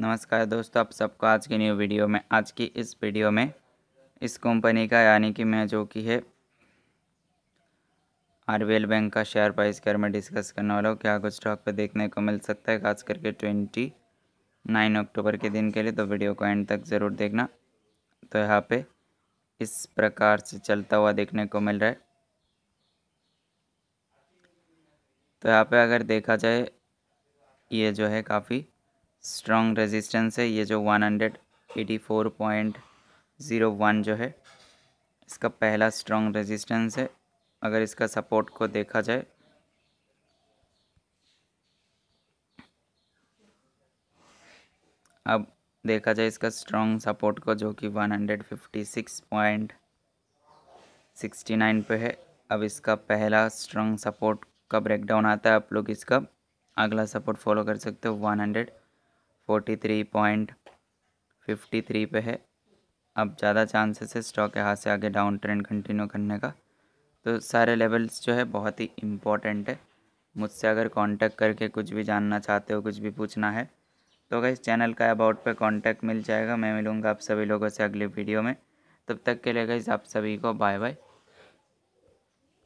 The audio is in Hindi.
नमस्कार दोस्तों आप सबको आज की न्यू वीडियो में आज की इस वीडियो में इस कंपनी का यानी कि मैं जो कि है आर बैंक का शेयर प्राइस के में डिस्कस करने वाला हूँ क्या कुछ स्टॉक पे देखने को मिल सकता है खास करके ट्वेंटी नाइन अक्टूबर के दिन के लिए तो वीडियो को एंड तक ज़रूर देखना तो यहाँ पर इस प्रकार से चलता हुआ देखने को मिल रहा है तो यहाँ पर अगर देखा जाए ये जो है काफ़ी स्ट्रॉन्ग रेजिस्टेंस है ये जो 184.01 जो है इसका पहला स्ट्रॉन्ग रेजिस्टेंस है अगर इसका सपोर्ट को देखा जाए अब देखा जाए इसका स्ट्रॉन्ग सपोर्ट को जो कि 156.69 पे है अब इसका पहला स्ट्रॉन्ग सपोर्ट का ब्रेकडाउन आता है आप लोग इसका अगला सपोर्ट फॉलो कर सकते हो 100 forty three point fifty three पे है अब ज़्यादा चांसेस है स्टॉक यहाँ से आगे डाउन ट्रेंड कंटिन्यू करने का तो सारे लेवल्स जो है बहुत ही इम्पोर्टेंट है मुझसे अगर कांटेक्ट करके कुछ भी जानना चाहते हो कुछ भी पूछना है तो अगर इस चैनल का अबाउट पे कांटेक्ट मिल जाएगा मैं मिलूँगा आप सभी लोगों से अगले वीडियो में तब तक के लिए गई आप सभी को बाय बाय